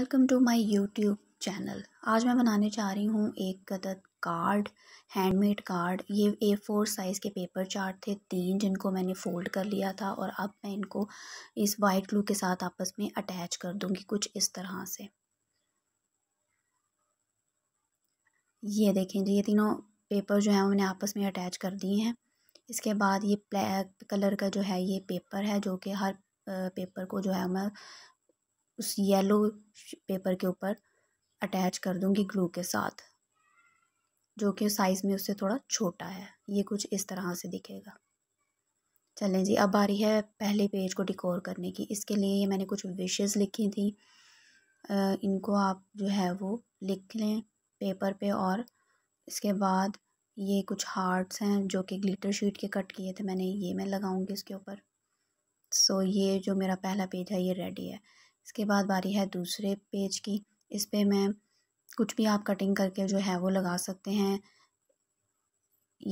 welcome to my YouTube channel आज मैं बनाने जा रही हूँ एक गदद कार्ड हैंडमेड कार्ड ये ए फोर साइज़ के पेपर चार्ट थे तीन जिनको मैंने फ़ोल्ड कर लिया था और अब मैं इनको इस वाइट ग्लू के साथ आपस में अटैच कर दूँगी कुछ इस तरह से ये देखें जी ये तीनों पेपर जो हैं मैंने आपस में अटैच कर दिए हैं इसके बाद ये ब्लैक कलर का जो है ये पेपर है जो कि हर पेपर को जो है मैं उस येलो पेपर के ऊपर अटैच कर दूँगी ग्लू के साथ जो कि साइज़ में उससे थोड़ा छोटा है ये कुछ इस तरह से दिखेगा चलें जी अब आ रही है पहले पेज को डिकोर करने की इसके लिए ये मैंने कुछ विशेज़ लिखी थी इनको आप जो है वो लिख लें पेपर पे और इसके बाद ये कुछ हार्ट्स हैं जो कि ग्लिटर शीट के कट किए थे मैंने ये मैं लगाऊंगी इसके ऊपर सो ये जो मेरा पहला पेज है ये रेडी है इसके बाद बारी है दूसरे पेज की इस पर मैं कुछ भी आप कटिंग करके जो है वो लगा सकते हैं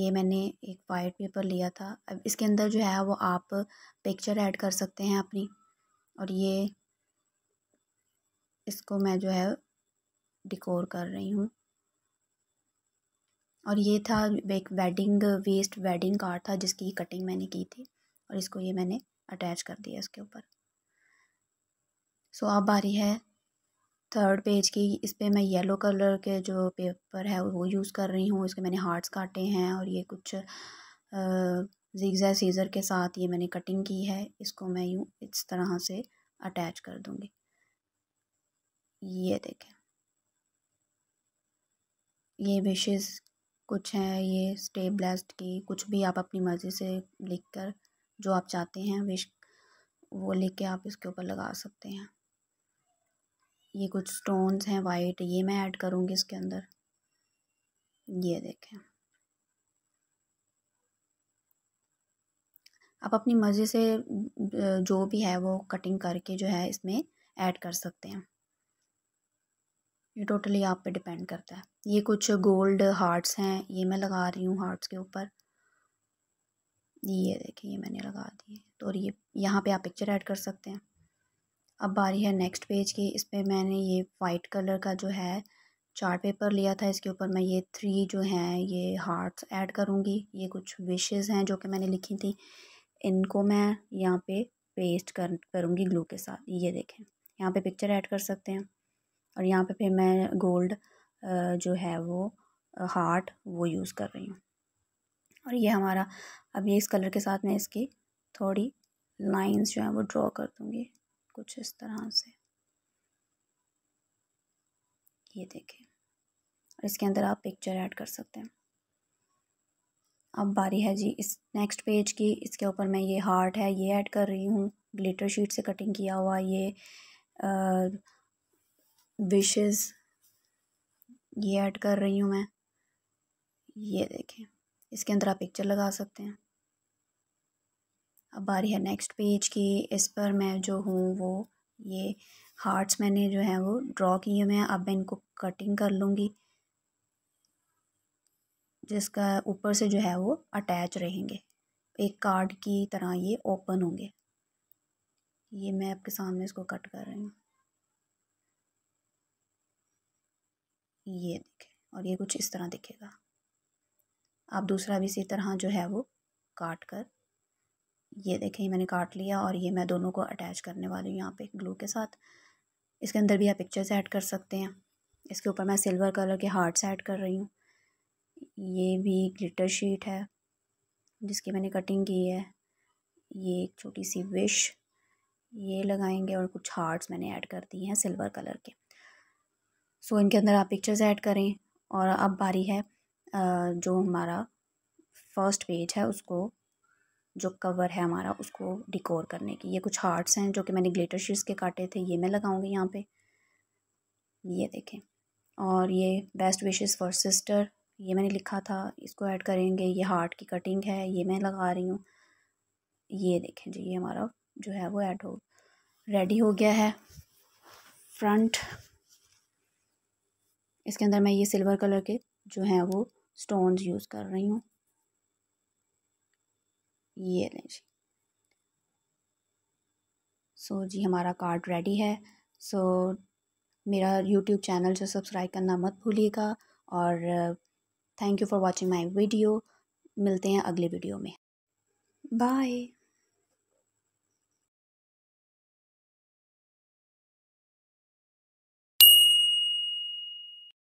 ये मैंने एक वाइट पेपर लिया था अब इसके अंदर जो है वो आप पिक्चर ऐड कर सकते हैं अपनी और ये इसको मैं जो है डिकोर कर रही हूँ और ये था एक वेडिंग वेस्ट वेडिंग कार्ड था जिसकी कटिंग मैंने की थी और इसको ये मैंने अटैच कर दिया इसके ऊपर सो अब रही है थर्ड पेज की इस पर मैं येलो कलर के जो पेपर है वो यूज़ कर रही हूँ इसके मैंने हार्ट्स काटे हैं और ये कुछ जीजा सीज़र के साथ ये मैंने कटिंग की है इसको मैं यूँ इस तरह से अटैच कर दूँगी ये देखें ये विशेष कुछ हैं ये स्टे ब्लेस्ड की कुछ भी आप अपनी मर्ज़ी से लिख कर जो आप चाहते हैं विश वो लिख के आप इसके ऊपर लगा सकते हैं ये कुछ स्टोन्स हैं वाइट ये मैं ऐड करूँगी इसके अंदर ये देखें आप अपनी मर्ज़ी से जो भी है वो कटिंग करके जो है इसमें ऐड कर सकते हैं ये टोटली आप पे डिपेंड करता है ये कुछ गोल्ड हार्ट्स हैं ये मैं लगा रही हूँ हार्ट्स के ऊपर ये देखें ये मैंने लगा दिए तो और ये यहाँ पे आप पिक्चर ऐड कर सकते हैं अब बारी है नेक्स्ट पेज की इस पर मैंने ये वाइट कलर का जो है चार्ट पेपर लिया था इसके ऊपर मैं ये थ्री जो हैं ये हार्ट्स ऐड करूँगी ये कुछ विशेज़ हैं जो कि मैंने लिखी थी इनको मैं यहाँ पे पेस्ट कर करूँगी ग्लू के साथ ये देखें यहाँ पे पिक्चर ऐड कर सकते हैं और यहाँ पे फिर मैं गोल्ड जो है वो हार्ट वो यूज़ कर रही हूँ और ये हमारा अब ये इस कलर के साथ मैं इसकी थोड़ी लाइन्स जो हैं वो ड्रॉ कर दूँगी कुछ इस तरह से ये देखें और इसके अंदर आप पिक्चर ऐड कर सकते हैं अब बारी है जी इस नेक्स्ट पेज की इसके ऊपर मैं ये हार्ट है ये ऐड कर रही हूँ ग्लिटर शीट से कटिंग किया हुआ ये विशेस ये ऐड कर रही हूँ मैं ये देखें इसके अंदर आप पिक्चर लगा सकते हैं अब बारी है नेक्स्ट पेज की इस पर मैं जो हूँ वो ये हार्ट्स मैंने जो है वो ड्रॉ किए हुए हैं अब मैं इनको कटिंग कर लूँगी जिसका ऊपर से जो है वो अटैच रहेंगे एक कार्ड की तरह ये ओपन होंगे ये मैं आपके सामने इसको कट कर रही हूँ ये देखें और ये कुछ इस तरह दिखेगा आप दूसरा भी इसी तरह जो है वो काट कर ये देखें मैंने काट लिया और ये मैं दोनों को अटैच करने वाली हूँ यहाँ पे ग्लू के साथ इसके अंदर भी आप पिक्चर्स ऐड कर सकते हैं इसके ऊपर मैं सिल्वर कलर के हार्ट्स ऐड कर रही हूँ ये भी ग्लिटर शीट है जिसकी मैंने कटिंग की है ये एक छोटी सी विश ये लगाएंगे और कुछ हार्ट्स मैंने ऐड कर दिए हैं सिल्वर कलर के सो इनके अंदर आप पिक्चर्स ऐड करें और अब बारी है जो हमारा फर्स्ट पेज है उसको जो कवर है हमारा उसको डिकोर करने की ये कुछ हार्ट्स हैं जो कि मैंने ग्लेटर शीट्स के काटे थे ये मैं लगाऊंगी यहाँ पे ये देखें और ये बेस्ट विशेस फॉर सिस्टर ये मैंने लिखा था इसको ऐड करेंगे ये हार्ट की कटिंग है ये मैं लगा रही हूँ ये देखें जी ये हमारा जो है वो ऐड हो रेडी हो गया है फ्रंट इसके अंदर मैं ये सिल्वर कलर के जो हैं वो स्टोन्स यूज़ कर रही हूँ ये लें जी सो so, जी हमारा कार्ड रेडी है सो so, मेरा यूट्यूब चैनल जो सब्सक्राइब करना मत भूलिएगा और thank you for watching my video मिलते हैं अगले वीडियो में बाय